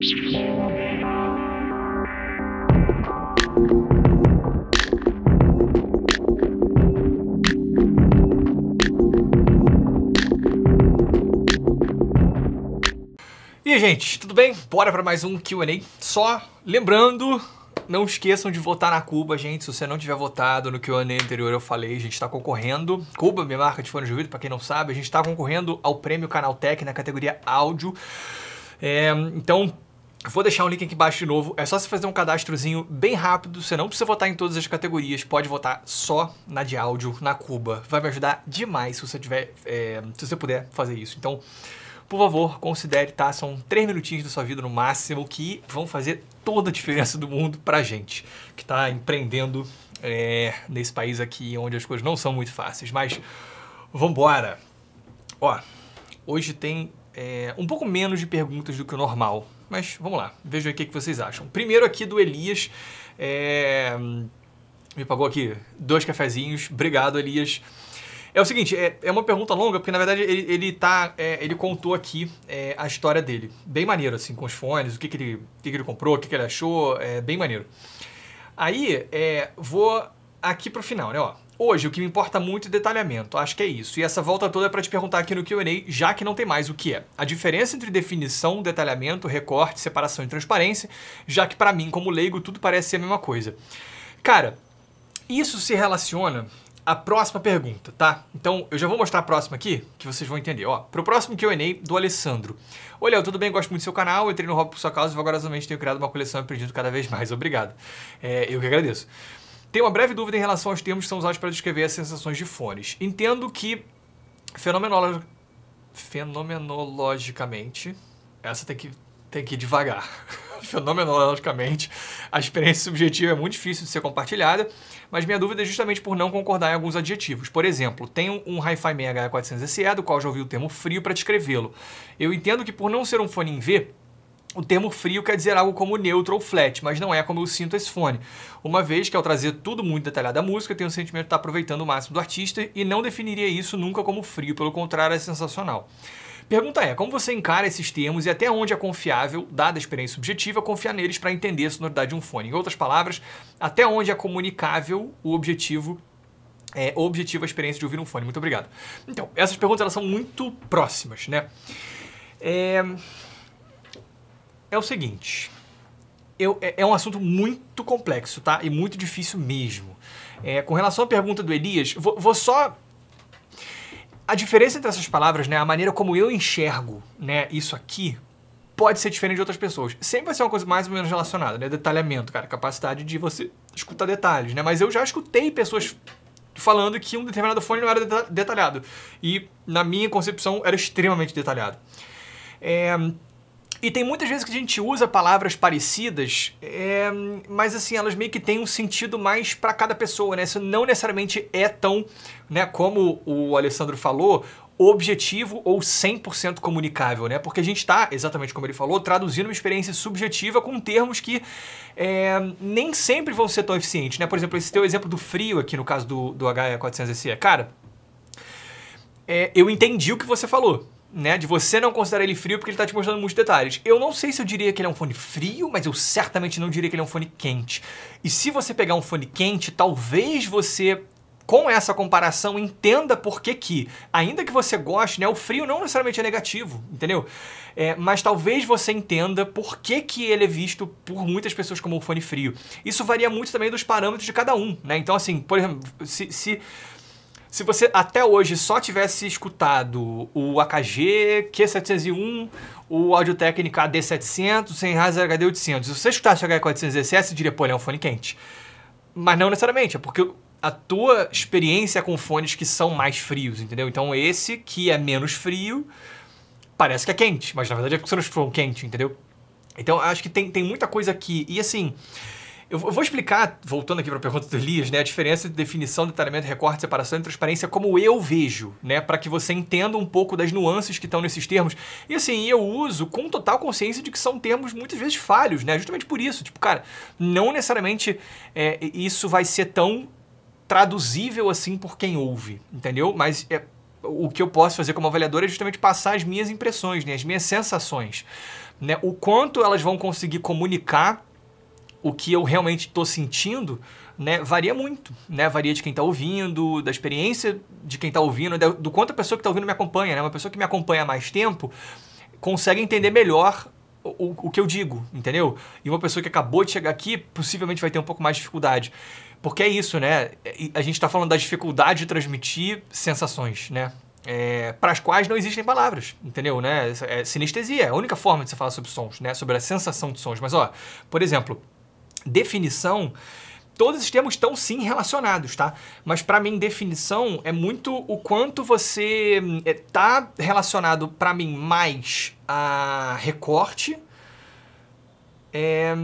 E gente, tudo bem? Bora para mais um Q&A. Só lembrando, não esqueçam de votar na Cuba, gente. Se você não tiver votado no Q&A anterior, eu falei, a gente está concorrendo. Cuba, minha marca de fone de ouvido, para quem não sabe, a gente está concorrendo ao prêmio Canaltech na categoria áudio. É, então, Vou deixar um link aqui embaixo de novo. É só você fazer um cadastrozinho bem rápido. Você não precisa votar em todas as categorias. Pode votar só na de áudio, na Cuba. Vai me ajudar demais se você tiver, é, se você puder fazer isso. Então, por favor, considere, tá? São três minutinhos da sua vida no máximo que vão fazer toda a diferença do mundo pra gente que tá empreendendo é, nesse país aqui onde as coisas não são muito fáceis. Mas vambora! Ó, hoje tem é, um pouco menos de perguntas do que o normal mas vamos lá, vejam aqui o que vocês acham. Primeiro aqui do Elias, é... me pagou aqui dois cafezinhos. Obrigado, Elias. É o seguinte, é, é uma pergunta longa, porque na verdade ele, ele, tá, é, ele contou aqui é, a história dele. Bem maneiro, assim, com os fones, o que, que, ele, que, que ele comprou, o que, que ele achou, é bem maneiro. Aí, é, vou aqui pro final, né, ó. Hoje, o que me importa muito é detalhamento, acho que é isso. E essa volta toda é para te perguntar aqui no Q&A, já que não tem mais o que é. A diferença entre definição, detalhamento, recorte, separação e transparência, já que para mim, como leigo, tudo parece ser a mesma coisa. Cara, isso se relaciona à próxima pergunta, tá? Então, eu já vou mostrar a próxima aqui, que vocês vão entender. Ó, pro próximo Q&A do Alessandro. Olha, tudo bem? Gosto muito do seu canal, entrei no Hobby por sua causa e vagarosamente tenho criado uma coleção e aprendido cada vez mais. Obrigado. É, eu que agradeço. Tenho uma breve dúvida em relação aos termos que são usados para descrever as sensações de fones. Entendo que fenomenolo... fenomenologicamente, essa tem que, tem que ir devagar. fenomenologicamente, a experiência subjetiva é muito difícil de ser compartilhada, mas minha dúvida é justamente por não concordar em alguns adjetivos. Por exemplo, tenho um Hi-Fi h 400 SE, do qual já ouvi o termo frio para descrevê-lo. Eu entendo que por não ser um fone em V, o termo frio quer dizer algo como neutro ou flat, mas não é como eu sinto esse fone. Uma vez que ao trazer tudo muito detalhado à música, tenho o sentimento de estar aproveitando o máximo do artista e não definiria isso nunca como frio, pelo contrário, é sensacional. Pergunta é, como você encara esses termos e até onde é confiável, dada a experiência subjetiva, confiar neles para entender a sonoridade de um fone? Em outras palavras, até onde é comunicável o objetivo é, a experiência de ouvir um fone. Muito obrigado. Então, essas perguntas elas são muito próximas, né? É é o seguinte. Eu, é, é um assunto muito complexo, tá? E muito difícil mesmo. É, com relação à pergunta do Elias, vou, vou só a diferença entre essas palavras, né, a maneira como eu enxergo, né, isso aqui, pode ser diferente de outras pessoas. Sempre vai ser uma coisa mais ou menos relacionada, né, detalhamento, cara, capacidade de você escutar detalhes, né, mas eu já escutei pessoas falando que um determinado fone não era detalhado e na minha concepção era extremamente detalhado. É, e tem muitas vezes que a gente usa palavras parecidas, é, mas assim, elas meio que têm um sentido mais para cada pessoa, né? Isso não necessariamente é tão, né, como o Alessandro falou, objetivo ou 100% comunicável, né? Porque a gente está, exatamente como ele falou, traduzindo uma experiência subjetiva com termos que é, nem sempre vão ser tão eficientes, né? Por exemplo, esse teu exemplo do frio aqui no caso do, do HE400SE. Cara, é, eu entendi o que você falou né? De você não considerar ele frio porque ele tá te mostrando muitos detalhes. Eu não sei se eu diria que ele é um fone frio, mas eu certamente não diria que ele é um fone quente. E se você pegar um fone quente, talvez você com essa comparação, entenda por que que, ainda que você goste, né, o frio não necessariamente é negativo, entendeu? É, mas talvez você entenda por que que ele é visto por muitas pessoas como um fone frio. Isso varia muito também dos parâmetros de cada um, né? Então, assim, por exemplo, se, se se você até hoje só tivesse escutado o AKG Q701, o Audio Technica D700, sem Razer HD 800, se você escutasse o HE416, você diria, pô, ele é um fone quente. Mas não necessariamente, é porque a tua experiência com fones que são mais frios, entendeu? Então esse que é menos frio, parece que é quente, mas na verdade é porque você não escutou um quente, entendeu? Então acho que tem, tem muita coisa aqui. E assim, eu vou explicar, voltando aqui para a pergunta do Elias, né, a diferença de definição, detalhamento, recorte, separação e transparência, como eu vejo, né, para que você entenda um pouco das nuances que estão nesses termos. E assim, eu uso com total consciência de que são termos muitas vezes falhos, né, justamente por isso. Tipo, cara, não necessariamente é, isso vai ser tão traduzível assim por quem ouve, entendeu? Mas é, o que eu posso fazer como avaliador é justamente passar as minhas impressões, né, as minhas sensações, né, o quanto elas vão conseguir comunicar o que eu realmente estou sentindo né, varia muito, né? Varia de quem está ouvindo, da experiência de quem está ouvindo, do quanto a pessoa que está ouvindo me acompanha, né? Uma pessoa que me acompanha há mais tempo consegue entender melhor o, o, que eu digo, entendeu? E uma pessoa que acabou de chegar aqui possivelmente vai ter um pouco mais de dificuldade. Porque é isso, né? A gente está falando da dificuldade de transmitir sensações, né? É, para as quais não existem palavras, entendeu? Né? É sinestesia, é a única forma de você falar sobre sons, né? Sobre a sensação de sons. Mas, ó, por exemplo, definição, todos os termos estão sim relacionados, tá? Mas para mim, definição é muito o quanto você está hum, é, relacionado para mim mais a recorte é,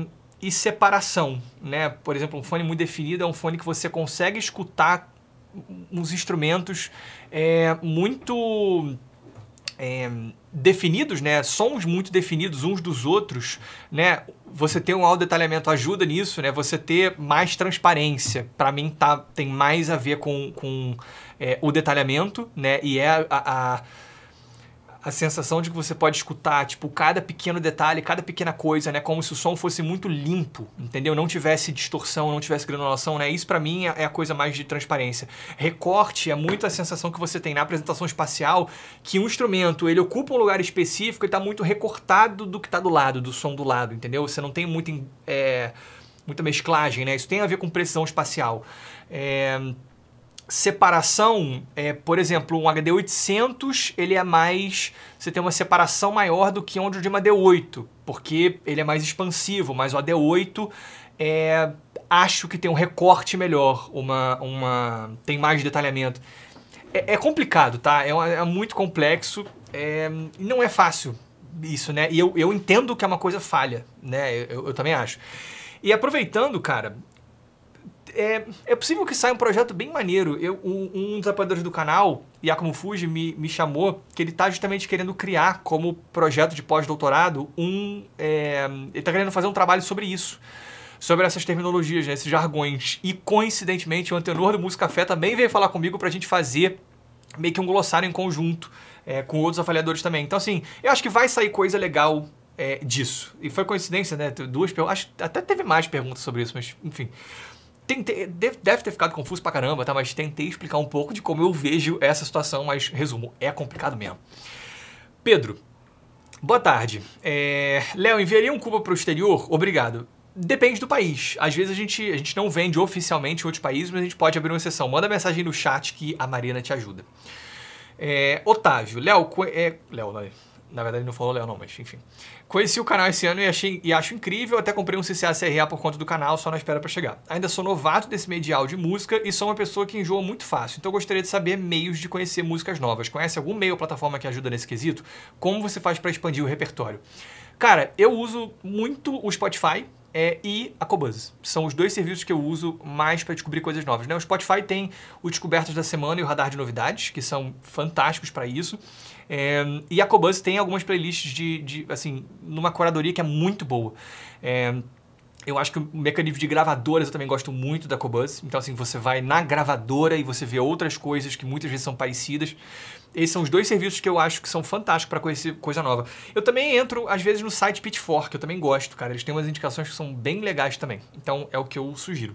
e separação, né? Por exemplo, um fone muito definido é um fone que você consegue escutar hum, uns instrumentos é, muito é, definidos, né, sons muito definidos uns dos outros, né, você ter um alto detalhamento ajuda nisso, né, você ter mais transparência, para mim tá, tem mais a ver com, com é, o detalhamento, né, e é a, a a sensação de que você pode escutar, tipo, cada pequeno detalhe, cada pequena coisa, né? Como se o som fosse muito limpo, entendeu? Não tivesse distorção, não tivesse granulação, né? Isso para mim é, é a coisa mais de transparência. Recorte é muito a sensação que você tem na apresentação espacial que um instrumento, ele ocupa um lugar específico e tá muito recortado do que tá do lado, do som do lado, entendeu? Você não tem muito, é, muita mesclagem, né? Isso tem a ver com precisão espacial. É separação, é, por exemplo, um HD 800, ele é mais... Você tem uma separação maior do que onde de uma D8, porque ele é mais expansivo, mas o AD8 é, acho que tem um recorte melhor, uma, uma tem mais detalhamento. É, é complicado, tá? É, uma, é muito complexo, é, não é fácil isso, né? E eu, eu entendo que é uma coisa falha, né? Eu, eu também acho. E aproveitando, cara, é, é, possível que saia um projeto bem maneiro. Eu, um, um dos apoiadores do canal, Yakumo Fuji, me, me chamou que ele está justamente querendo criar como projeto de pós-doutorado um. É, ele está querendo fazer um trabalho sobre isso. Sobre essas terminologias, né, esses jargões. E coincidentemente, o antenor do Música Fé também veio falar comigo para a gente fazer meio que um glossário em conjunto é, com outros avaliadores também. Então, assim, eu acho que vai sair coisa legal é, disso. E foi coincidência, né? Duas perguntas. Até teve mais perguntas sobre isso, mas enfim tentei, deve ter ficado confuso pra caramba, tá? Mas tentei explicar um pouco de como eu vejo essa situação, mas resumo, é complicado mesmo. Pedro, boa tarde. É... Léo, enviaria um Cuba pro exterior? Obrigado. Depende do país. Às vezes a gente, a gente não vende oficialmente em outros países, mas a gente pode abrir uma exceção. Manda mensagem no chat que a Marina te ajuda. É... Otávio, Léo, é... Léo, não é? Na verdade, ele não falou Léo, não, mas enfim. Conheci o canal esse ano e, achei, e acho incrível. Até comprei um CCA CRA por conta do canal, só na espera para chegar. Ainda sou novato desse medial de música e sou uma pessoa que enjoa muito fácil. Então, gostaria de saber meios de conhecer músicas novas. Conhece algum meio ou plataforma que ajuda nesse quesito? Como você faz para expandir o repertório? Cara, eu uso muito o Spotify, é, e a Cobuzz. São os dois serviços que eu uso mais para descobrir coisas novas. Né? O Spotify tem o Descobertas da Semana e o Radar de Novidades, que são fantásticos para isso. É, e a Cobus tem algumas playlists de, de, assim, numa curadoria que é muito boa. É, eu acho que o mecanismo de gravadoras eu também gosto muito da Cobus. Então, assim, você vai na gravadora e você vê outras coisas que muitas vezes são parecidas. Esses são os dois serviços que eu acho que são fantásticos para conhecer coisa nova. Eu também entro, às vezes, no site Pitchfork, que eu também gosto, cara. Eles têm umas indicações que são bem legais também. Então, é o que eu sugiro.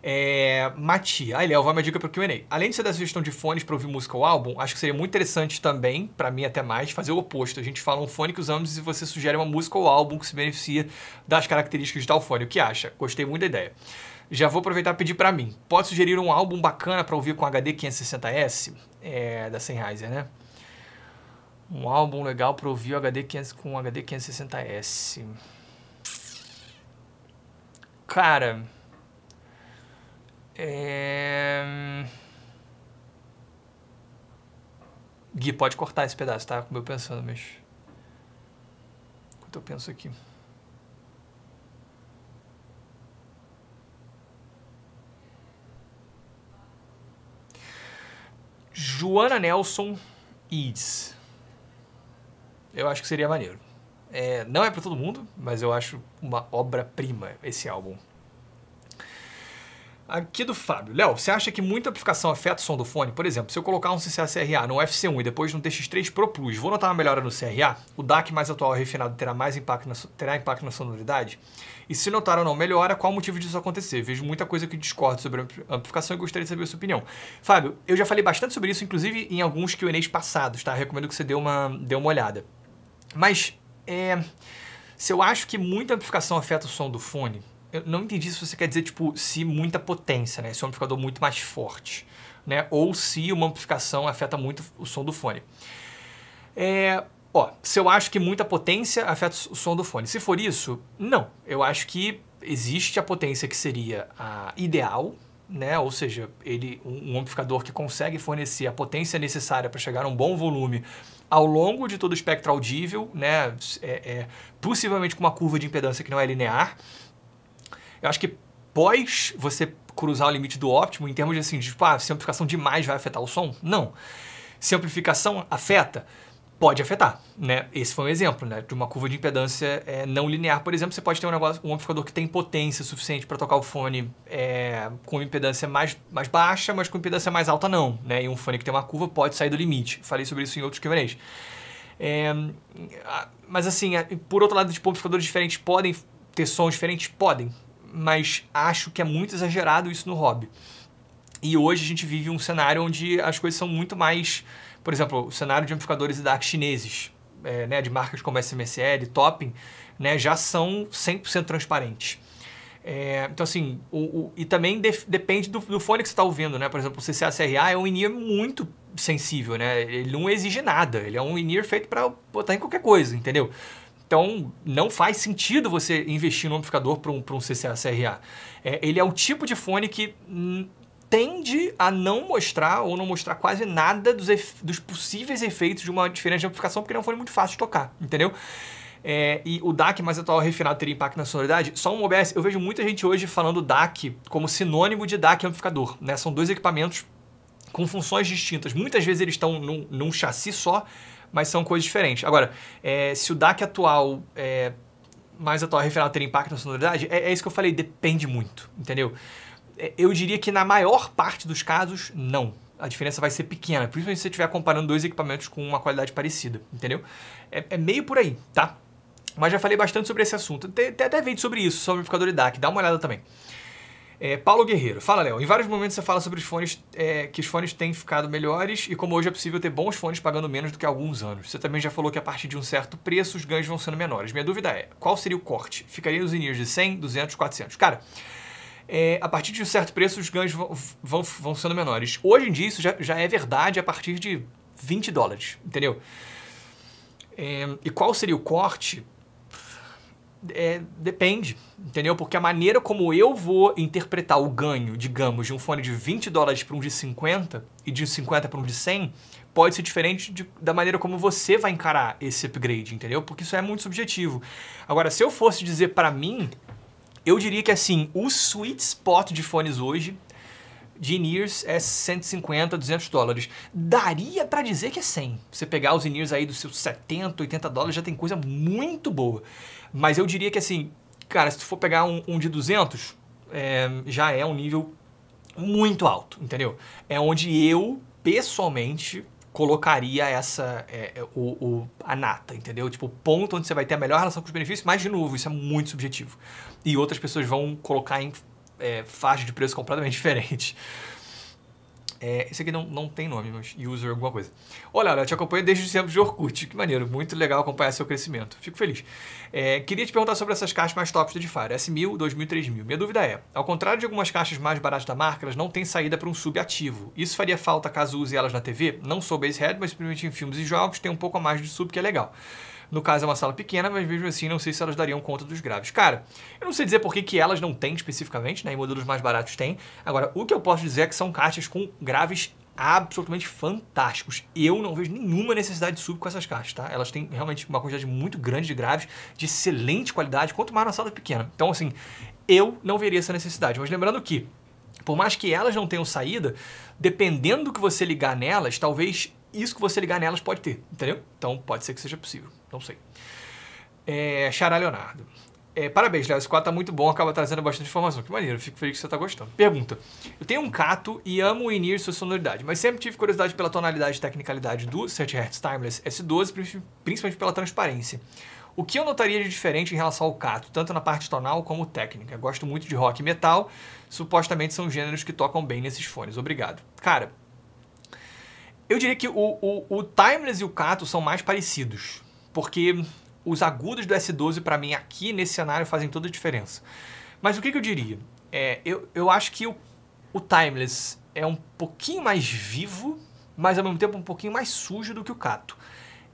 É, Mati, aí ah, Léo, vai uma dica pro Q&A. Além de você dar sugestão de fones para ouvir música ou álbum, acho que seria muito interessante também, para mim até mais, fazer o oposto. A gente fala um fone que usamos e você sugere uma música ou álbum que se beneficia das características de tal fone. O que acha? Gostei muito da ideia. Já vou aproveitar e pedir para mim. Pode sugerir um álbum bacana para ouvir com HD 560S? É, da Sennheiser, né? Um álbum legal para ouvir HD 500, com HD 560S. Cara... É... Hum. Gui, pode cortar esse pedaço, tá? Como eu pensando, mas. Enquanto eu penso aqui. Joana Nelson Eads. Eu acho que seria maneiro. É, não é para todo mundo, mas eu acho uma obra-prima esse álbum. Aqui do Fábio. Léo, você acha que muita amplificação afeta o som do fone? Por exemplo, se eu colocar um CCA-CRA no UFC1 e depois no TX3 Pro Plus, vou notar uma melhora no CRA? O DAC mais atual refinado terá mais impacto na, terá impacto na sonoridade? E se notar ou não melhora, qual o motivo disso acontecer? Vejo muita coisa que discordo sobre a amplificação e gostaria de saber a sua opinião. Fábio, eu já falei bastante sobre isso, inclusive em alguns Q&As passados, tá? recomendo que você dê uma, dê uma olhada. Mas, é... Se eu acho que muita amplificação afeta o som do fone, eu não entendi se você quer dizer, tipo, se muita potência, né? Se o um amplificador muito mais forte, né? Ou se uma amplificação afeta muito o som do fone. É, ó, se eu acho que muita potência afeta o som do fone. Se for isso, não. Eu acho que existe a potência que seria a ideal, né? Ou seja, ele, um amplificador que consegue fornecer a potência necessária para chegar a um bom volume ao longo de todo o espectro audível, né? É, é, possivelmente com uma curva de impedância que não é linear. Eu acho que pós você cruzar o limite do óptimo, em termos de assim, de, tipo, ah, se amplificação demais vai afetar o som? Não. Se amplificação afeta, pode afetar, né? Esse foi um exemplo, né? De uma curva de impedância é, não linear, por exemplo, você pode ter um negócio, um amplificador que tem potência suficiente para tocar o fone é, com impedância mais, mais baixa, mas com impedância mais alta não, né? E um fone que tem uma curva pode sair do limite. Falei sobre isso em outros QMAs. É, mas assim, por outro lado, tipo, amplificadores diferentes podem ter sons diferentes? Podem, mas acho que é muito exagerado isso no hobby. E hoje a gente vive um cenário onde as coisas são muito mais, por exemplo, o cenário de amplificadores e DAC chineses, é, né, de marcas como SMSL, Topping, né, já são 100% transparentes. É, então, assim, o, o, e também depende do, do, fone que você está ouvindo, né? Por exemplo, o CCA-CRA é um in muito sensível, né? Ele não exige nada, ele é um in feito para botar em qualquer coisa, entendeu? Então, não faz sentido você investir no amplificador para um, um CCA CRA. É, ele é o tipo de fone que tende a não mostrar ou não mostrar quase nada dos, dos possíveis efeitos de uma diferença de amplificação, porque não é um fone muito fácil de tocar, entendeu? É, e o DAC mais atual refinado teria impacto na sonoridade? Só um OBS, eu vejo muita gente hoje falando DAC como sinônimo de DAC amplificador, né? São dois equipamentos com funções distintas. Muitas vezes eles estão num, num chassi só, mas são coisas diferentes. Agora, é, se o DAC atual é, mais atual refinado ter impacto na sonoridade, é, é, isso que eu falei, depende muito, entendeu? É, eu diria que na maior parte dos casos, não. A diferença vai ser pequena, principalmente se você estiver comparando dois equipamentos com uma qualidade parecida, entendeu? é, é meio por aí, tá? Mas já falei bastante sobre esse assunto. Tem até vídeo sobre isso, sobre o amplificador DAC, Dá uma olhada também. É, Paulo Guerreiro, fala Léo, em vários momentos você fala sobre os fones, é, que os fones têm ficado melhores e como hoje é possível ter bons fones pagando menos do que há alguns anos. Você também já falou que a partir de um certo preço os ganhos vão sendo menores. Minha dúvida é, qual seria o corte? Ficaria nos inícios de 100, 200, 400? Cara, é, a partir de um certo preço os ganhos vão, vão, vão sendo menores. Hoje em dia isso já, já, é verdade a partir de 20 dólares, entendeu? É, e qual seria o corte? É, depende entendeu? Porque a maneira como eu vou interpretar o ganho, digamos, de um fone de 20 dólares para um de 50 e de 50 para um de 100 pode ser diferente de, da maneira como você vai encarar esse upgrade, entendeu? Porque isso é muito subjetivo. Agora, se eu fosse dizer para mim, eu diria que assim, o sweet spot de fones hoje de in-ears é 150, 200 dólares. Daria para dizer que é 100. Você pegar os in-ears aí dos seus 70, 80 dólares já tem coisa muito boa. Mas eu diria que assim, cara, se tu for pegar um, um de 200, é, já é um nível muito alto, entendeu? É onde eu, pessoalmente, colocaria essa é, é, o, o, a nata, entendeu? Tipo, o ponto onde você vai ter a melhor relação com os benefícios, mas, de novo, isso é muito subjetivo. E outras pessoas vão colocar em é, faixa de preço completamente diferente. É, esse aqui não, não tem nome, mas user alguma coisa. Olha, olha, eu te acompanho desde os tempos de Orkut. Que maneiro, muito legal acompanhar seu crescimento. Fico feliz. É, queria te perguntar sobre essas caixas mais tops do DeFi, S1000, 2000, 3000. Minha dúvida é, ao contrário de algumas caixas mais baratas da marca, elas não têm saída para um sub ativo. Isso faria falta caso use elas na TV? Não sou base head, mas simplesmente em filmes e jogos tem um pouco a mais de sub que é legal. No caso, é uma sala pequena, mas mesmo assim, não sei se elas dariam conta dos graves. Cara, eu não sei dizer por que, que elas não têm especificamente, né? E modelos mais baratos têm. Agora, o que eu posso dizer é que são caixas com graves absolutamente fantásticos. Eu não vejo nenhuma necessidade de sub com essas caixas, tá? Elas têm realmente uma quantidade muito grande de graves, de excelente qualidade, quanto mais na sala pequena. Então, assim, eu não veria essa necessidade. Mas lembrando que, por mais que elas não tenham saída, dependendo do que você ligar nelas, talvez isso que você ligar nelas pode ter, entendeu? Então pode ser que seja possível, não sei. É, Xará Leonardo. É, parabéns, Léo. Esse quadro tá muito bom, acaba trazendo bastante informação. Que maneiro, fico feliz que você tá gostando. Pergunta. Eu tenho um cato e amo o INIR e sua sonoridade, mas sempre tive curiosidade pela tonalidade e tecnicalidade do 7Hz Timeless S12, principalmente pela transparência. O que eu notaria de diferente em relação ao cato, tanto na parte tonal como técnica? Gosto muito de rock e metal, supostamente são gêneros que tocam bem nesses fones. Obrigado. Cara, eu diria que o, o, o Timeless e o Cato são mais parecidos, porque os agudos do S12, para mim, aqui nesse cenário, fazem toda a diferença. Mas o que, que eu diria? É, eu, eu acho que o, o Timeless é um pouquinho mais vivo, mas ao mesmo tempo um pouquinho mais sujo do que o Cato.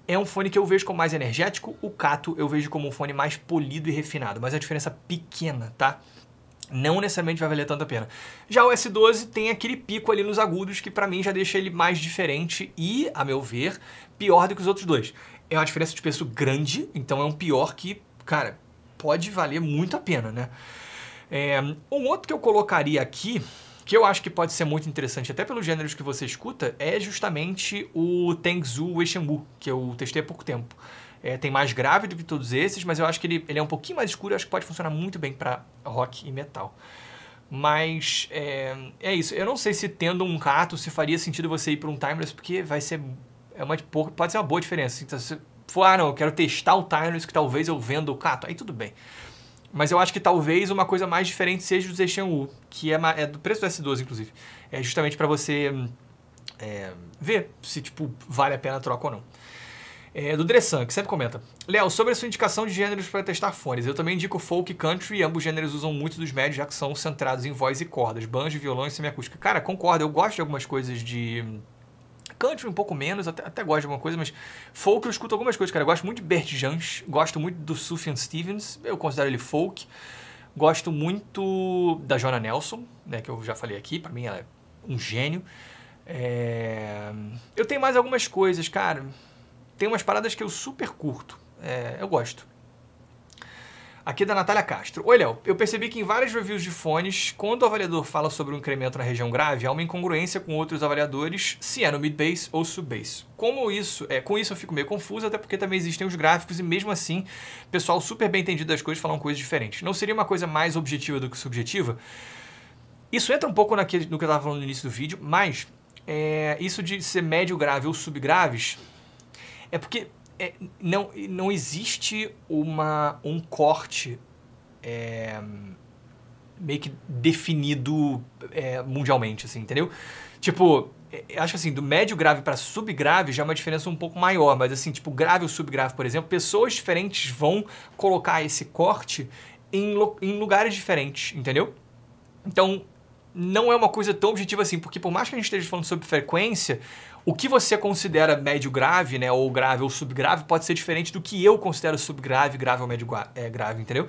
É um fone que eu vejo como mais energético, o Cato eu vejo como um fone mais polido e refinado, mas é a diferença pequena, tá? não necessariamente vai valer tanto a pena. Já o S12 tem aquele pico ali nos agudos que para mim já deixa ele mais diferente e, a meu ver, pior do que os outros dois. É uma diferença de preço grande, então é um pior que, cara, pode valer muito a pena, né? É, um outro que eu colocaria aqui, que eu acho que pode ser muito interessante, até pelos gêneros que você escuta, é justamente o Tengzu Weishenwu, que eu testei há pouco tempo. É, tem mais grave do que todos esses, mas eu acho que ele, ele é um pouquinho mais escuro. Eu acho que pode funcionar muito bem para rock e metal. Mas é, é, isso. Eu não sei se tendo um cato se faria sentido você ir para um timeless, porque vai ser é uma pode ser uma boa diferença. Então, se for, ah, não, eu quero testar o timeless que talvez eu venda o cato, aí tudo bem. Mas eu acho que talvez uma coisa mais diferente seja o Xian U, que é, é, do preço do S12, inclusive. É justamente para você hum, é, ver se tipo vale a pena a troca ou não. É, do Dressan, que sempre comenta. Léo, sobre a sua indicação de gêneros para testar fones, eu também indico folk e country, ambos gêneros usam muito dos médios, já que são centrados em voz e cordas, banjo, violão e semiacústica. Cara, concordo, eu gosto de algumas coisas de country um pouco menos, até, até gosto de alguma coisa, mas folk eu escuto algumas coisas, cara. Eu gosto muito de Bert Jans, gosto muito do Sufjan Stevens, eu considero ele folk. Gosto muito da Jona Nelson, né, que eu já falei aqui, para mim ela é um gênio. É... Eu tenho mais algumas coisas, cara tem umas paradas que eu super curto. É, eu gosto. Aqui é da Natália Castro. Oi, Léo. Eu percebi que em vários reviews de fones, quando o avaliador fala sobre um incremento na região grave, há uma incongruência com outros avaliadores, se é no mid-bass ou sub-bass. Como isso, é, com isso eu fico meio confuso, até porque também existem os gráficos e mesmo assim, pessoal super bem entendido das coisas falam coisas diferentes. Não seria uma coisa mais objetiva do que subjetiva? Isso entra um pouco naquele, no que eu estava falando no início do vídeo, mas é, isso de ser médio grave ou subgraves é porque é, não, não existe uma, um corte é, meio que definido é, mundialmente, assim, entendeu? Tipo, é, acho que assim, do médio grave para subgrave já é uma diferença um pouco maior, mas assim, tipo, grave ou subgrave, por exemplo, pessoas diferentes vão colocar esse corte em, em lugares diferentes, entendeu? Então, não é uma coisa tão objetiva assim, porque por mais que a gente esteja falando sobre frequência, o que você considera médio grave, né, ou grave ou subgrave, pode ser diferente do que eu considero subgrave, grave ou médio é, grave, entendeu?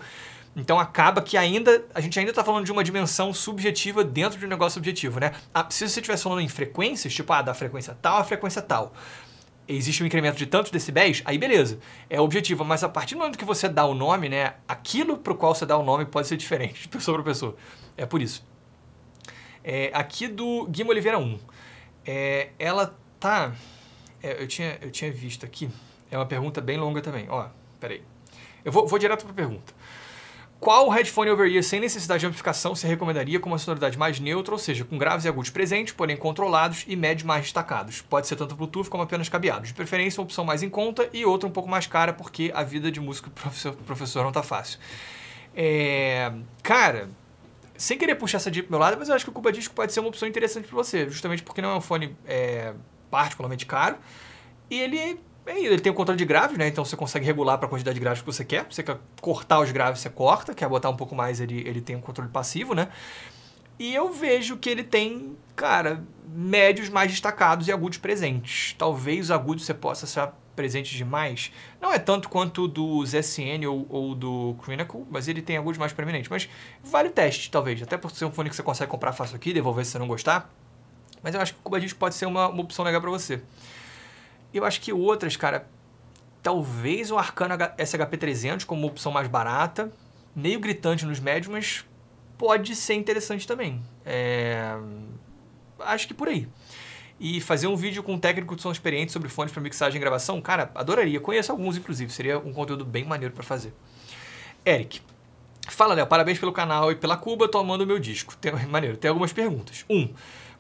Então acaba que ainda a gente ainda está falando de uma dimensão subjetiva dentro de um negócio objetivo, né? Ah, se você estivesse falando em frequências, tipo, ah, da frequência tal a frequência tal, existe um incremento de tantos decibéis, aí beleza, é objetivo. Mas a partir do momento que você dá o nome, né, aquilo para o qual você dá o nome pode ser diferente de pessoa para pessoa. É por isso. É, aqui do Guima Oliveira 1. É, ela tá. É, eu, tinha, eu tinha visto aqui. É uma pergunta bem longa também. Ó, peraí. Eu vou, vou direto pra pergunta. Qual headphone over ear sem necessidade de amplificação se recomendaria com uma sonoridade mais neutra, ou seja, com graves e agudos presentes, porém controlados e médios mais destacados? Pode ser tanto Bluetooth como apenas cabeados. De preferência, uma opção mais em conta e outra um pouco mais cara, porque a vida de músico professor, professor não tá fácil. É... Cara, sem querer puxar essa dica pro meu lado, mas eu acho que o Cuba Disco pode ser uma opção interessante para você, justamente porque não é um fone é, particularmente caro. E ele, é ele tem o controle de graves, né? Então você consegue regular para a quantidade de graves que você quer. Você quer cortar os graves, você corta. Quer botar um pouco mais, ele, ele tem um controle passivo, né? E eu vejo que ele tem, cara, médios mais destacados e agudos presentes. Talvez os agudos você possa ser presente demais. Não é tanto quanto do ZSN ou, ou do Clinical, mas ele tem agudos mais prominentes. Mas vale o teste, talvez. Até por ser um fone que você consegue comprar fácil aqui, devolver se você não gostar. Mas eu acho que o Kubadisco pode ser uma, uma opção legal para você. Eu acho que outras, cara, talvez o Arcano SHP300 como uma opção mais barata, meio gritante nos médios, mas pode ser interessante também. É... Acho que por aí. E fazer um vídeo com um técnico de som experiente sobre fones para mixagem e gravação, cara, adoraria. Conheço alguns, inclusive. Seria um conteúdo bem maneiro para fazer. Eric. Fala, Léo. Parabéns pelo canal e pela Cuba tomando meu disco. Tem... Maneiro. Tem algumas perguntas. Um.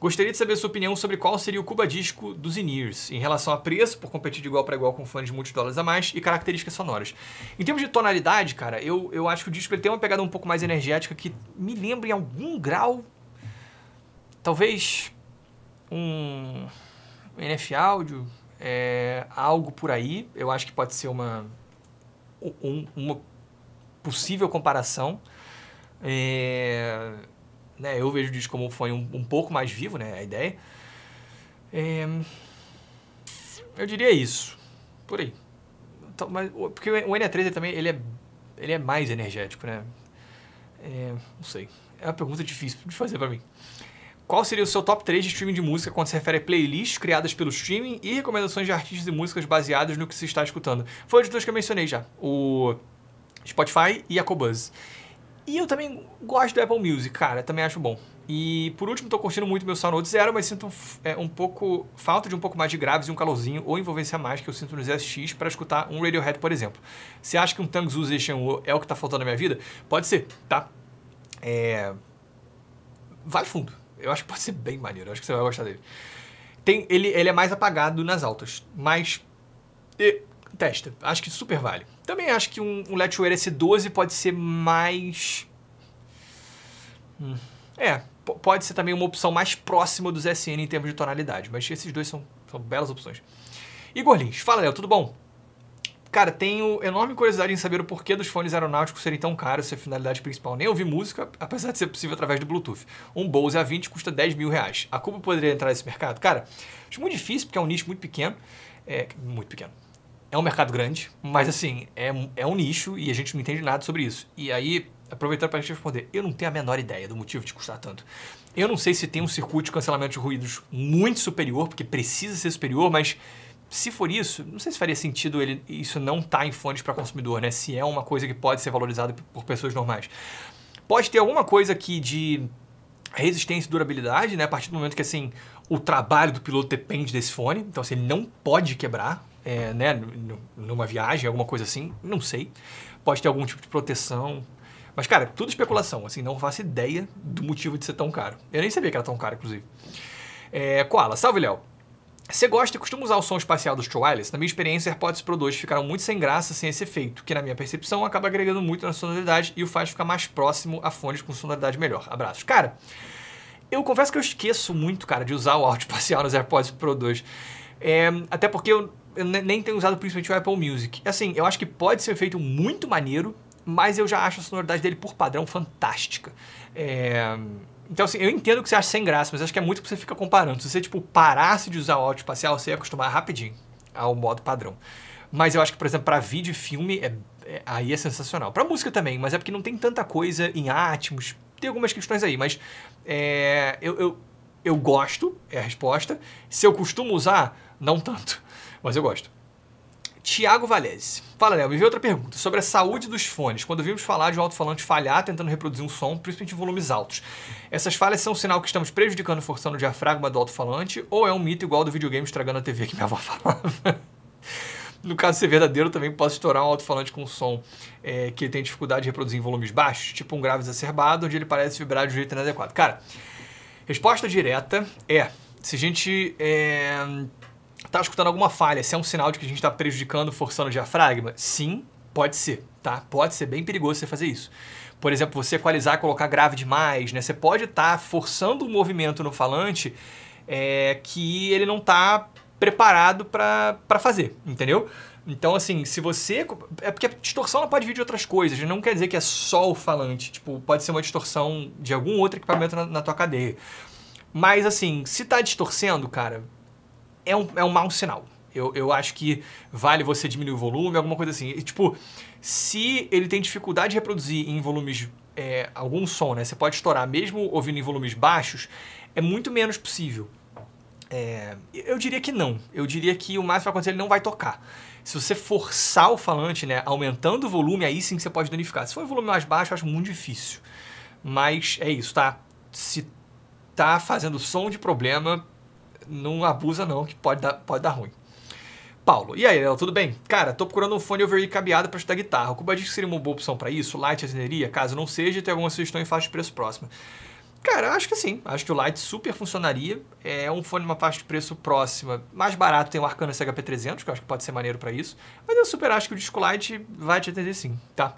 Gostaria de saber sua opinião sobre qual seria o cuba disco dos Inears em relação a preço, por competir de igual para igual com fãs de muitos dólares a mais, e características sonoras. Em termos de tonalidade, cara, eu, eu acho que o disco ele tem uma pegada um pouco mais energética que me lembra em algum grau, talvez, um NF Audio, é, algo por aí. Eu acho que pode ser uma, um, uma possível comparação. É, né? Eu vejo o disco como um um, um pouco mais vivo, né? A ideia. É... Eu diria isso. Por aí. Então, mas, porque o NA3 ele também ele é, ele é mais energético, né? É, não sei. É uma pergunta difícil de fazer para mim. Qual seria o seu top 3 de streaming de música quando se refere a playlists criadas pelo streaming e recomendações de artistas e músicas baseadas no que se está escutando? Foi os dois que eu mencionei já. O Spotify e a Cobuzz. E eu também gosto do Apple Music, cara, também acho bom. E por último, tô curtindo muito meu Sound Zero, mas sinto é, um pouco falta de um pouco mais de graves e um calorzinho ou envolvência mais que eu sinto nos SX para escutar um Radiohead, por exemplo. Você acha que um Tangs Station é o que tá faltando na minha vida? Pode ser, tá? É... Vai fundo. Eu acho que pode ser bem maneiro, eu acho que você vai gostar dele. Tem, ele, ele é mais apagado nas altas, mas... E testa. Acho que super vale. Também acho que um, um Let's Wear S12 pode ser mais... Hum. É, pode ser também uma opção mais próxima dos SN em termos de tonalidade, mas esses dois são, são belas opções. Igor Lins, fala Léo, tudo bom? Cara, tenho enorme curiosidade em saber o porquê dos fones aeronáuticos serem tão caros se a finalidade principal nem ouvir música, apesar de ser possível através do Bluetooth. Um Bose A20 custa 10 mil reais. A Cuba poderia entrar nesse mercado? Cara, acho muito difícil porque é um nicho muito pequeno. É, muito pequeno. É um mercado grande, mas assim, é, é um nicho e a gente não entende nada sobre isso. E aí, aproveitando para te responder, eu não tenho a menor ideia do motivo de custar tanto. Eu não sei se tem um circuito de cancelamento de ruídos muito superior, porque precisa ser superior, mas se for isso, não sei se faria sentido ele, isso não estar tá em fones para consumidor, né? Se é uma coisa que pode ser valorizada por pessoas normais. Pode ter alguma coisa aqui de resistência e durabilidade, né? A partir do momento que assim o trabalho do piloto depende desse fone, então assim, ele não pode quebrar, é, né, numa viagem, alguma coisa assim, não sei. Pode ter algum tipo de proteção. Mas, cara, tudo especulação, assim, não faço ideia do motivo de ser tão caro. Eu nem sabia que era tão caro, inclusive. É, Koala, salve, Léo. Você gosta e costuma usar o som espacial dos True Wireless? Na minha experiência, AirPods Pro 2 ficaram muito sem graça sem esse efeito, que na minha percepção acaba agregando muito na sonoridade e o faz ficar mais próximo a fones com sonoridade melhor. Abraços. Cara, eu confesso que eu esqueço muito, cara, de usar o áudio espacial nos AirPods Pro 2. É, até porque eu eu nem tenho usado principalmente o Apple Music. Assim, eu acho que pode ser feito muito maneiro, mas eu já acho a sonoridade dele por padrão fantástica. É... Então, assim, eu entendo que você acha sem graça, mas acho que é muito que você fica comparando. Se você, tipo, parasse de usar o áudio espacial, você ia acostumar rapidinho ao modo padrão. Mas eu acho que, por exemplo, para vídeo e filme, é... É... aí é sensacional. Para música também, mas é porque não tem tanta coisa em Atmos, tem algumas questões aí, mas é, eu, eu, eu gosto, é a resposta. Se eu costumo usar, não tanto mas eu gosto. Tiago Valese. Fala, Léo, me veio outra pergunta sobre a saúde dos fones. Quando vimos falar de um alto-falante falhar tentando reproduzir um som, principalmente em volumes altos. Essas falhas são um sinal que estamos prejudicando forçando o diafragma do alto-falante ou é um mito igual do videogame estragando a TV que minha avó falava? no caso ser verdadeiro, também posso estourar um alto-falante com um som é, que tem dificuldade de reproduzir em volumes baixos, tipo um grave exacerbado, onde ele parece vibrar de um jeito inadequado. Cara, resposta direta é: se a gente é, tá escutando alguma falha, se é um sinal de que a gente está prejudicando, forçando o diafragma? Sim, pode ser, tá? Pode ser bem perigoso você fazer isso. Por exemplo, você equalizar, colocar grave demais, né? Você pode estar tá forçando o um movimento no falante é, que ele não tá preparado para fazer, entendeu? Então, assim, se você. É porque a distorção ela pode vir de outras coisas, não quer dizer que é só o falante. Tipo, pode ser uma distorção de algum outro equipamento na, na tua cadeia. Mas, assim, se tá distorcendo, cara, é um, é um mau sinal. Eu, eu acho que vale você diminuir o volume, alguma coisa assim. E, tipo, se ele tem dificuldade de reproduzir em volumes, é, algum som, né? Você pode estourar, mesmo ouvindo em volumes baixos, é muito menos possível. É, eu diria que não. Eu diria que o máximo que vai acontecer, é ele não vai tocar. Se você forçar o falante, né, aumentando o volume, aí sim você pode danificar. Se for um volume mais baixo, eu acho muito difícil. Mas é isso, tá? Se tá fazendo som de problema, não abusa não, que pode dar, pode dar ruim. Paulo, e aí, Léo, tudo bem? Cara, tô procurando um fone over cabeado para estudar guitarra. O Cuba diz que seria uma boa opção para isso? Light, azineria? Caso não seja, tem alguma sugestão em faixa de preço próxima? Cara, acho que sim. Acho que o Light super funcionaria. É um fone uma faixa de preço próxima. Mais barato tem o Arcana CHP300, que eu acho que pode ser maneiro para isso. Mas eu super acho que o Disco Light vai te atender sim, tá?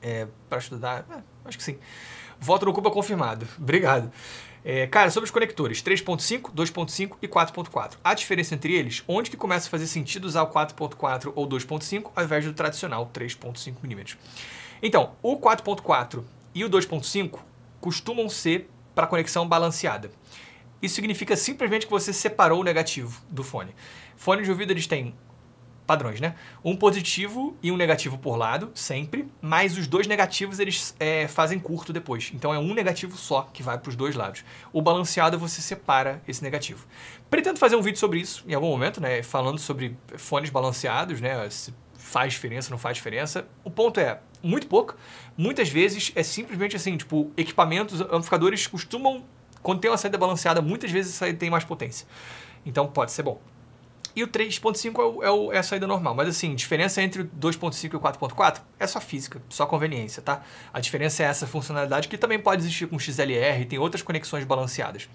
É, para estudar, é, acho que sim. Voto no Cuba confirmado. Obrigado. É, cara, sobre os conectores, 3.5, 2.5 e 4.4. A diferença entre eles, onde que começa a fazer sentido usar o 4.4 ou 2.5 ao invés do tradicional 3.5mm. Então, o 4.4 e o 2.5 costumam ser para conexão balanceada. Isso significa simplesmente que você separou o negativo do fone. Fone de ouvido eles têm padrões, né? Um positivo e um negativo por lado, sempre, mas os dois negativos eles é, fazem curto depois. Então é um negativo só que vai para os dois lados. O balanceado você separa esse negativo. Pretendo fazer um vídeo sobre isso em algum momento, né? Falando sobre fones balanceados, né? Se faz diferença, não faz diferença. O ponto é, muito pouco. Muitas vezes é simplesmente assim, tipo, equipamentos, amplificadores costumam, quando tem uma saída balanceada, muitas vezes essa saída tem mais potência. Então pode ser bom. E o 3.5 é, é, o, é a saída normal. Mas assim, diferença entre o 2.5 e o 4.4 é só física, só conveniência, tá? A diferença é essa funcionalidade que também pode existir com XLR, tem outras conexões balanceadas.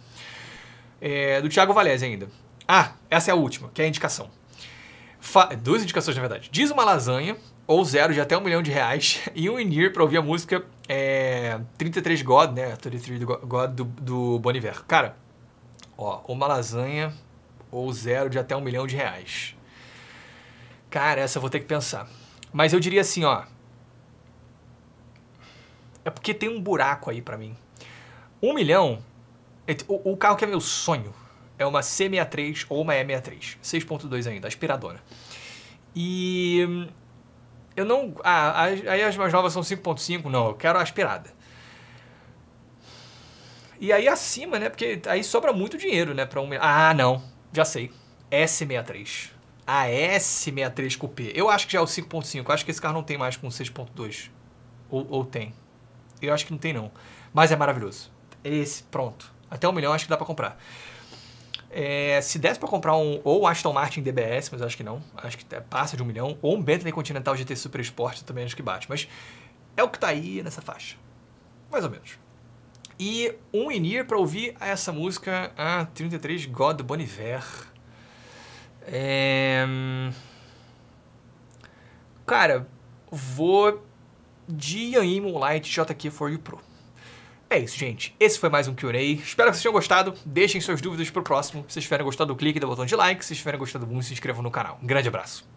É, do Thiago Valese ainda. Ah, essa é a última, que é a indicação. Fa duas indicações, na verdade. Diz uma lasanha, ou zero de até um milhão de reais, e um in-ear pra ouvir a música é, 33 God, né? 33 God do, do Boniver Cara, ó, uma lasanha ou zero de até um milhão de reais. Cara, essa eu vou ter que pensar. Mas eu diria assim, ó. É porque tem um buraco aí para mim. Um milhão. O, carro que é meu sonho é uma C63 ou uma E63. 6.2 ainda, aspiradora. E. Hum, eu não. Ah, aí as mais novas são 5.5. Não, eu quero a aspirada. E aí acima, né? Porque aí sobra muito dinheiro, né? Pra um milhão. Ah, não. Já sei. S63. A S63 Coupé. Eu acho que já é o 5.5. Acho que esse carro não tem mais com 6.2. Ou, ou tem. Eu acho que não tem, não. Mas é maravilhoso. Esse, pronto. Até um milhão acho que dá para comprar. É, se desse para comprar um ou Aston Martin DBS, mas acho que não, acho que é, passa de um milhão, ou um Bentley Continental GT Super Sport, também acho que bate, mas é o que tá aí nessa faixa. Mais ou menos. E um in-ear para ouvir essa música, a 33 God Bon É... Cara, vou de Yanin Moonlight JQ4U Pro. É isso, gente. Esse foi mais um Q&A. Espero que vocês tenham gostado. Deixem suas dúvidas pro próximo. Se vocês tiverem gostado, clique no botão de like. Se vocês tiverem gostado muito, se inscrevam no canal. Um grande abraço.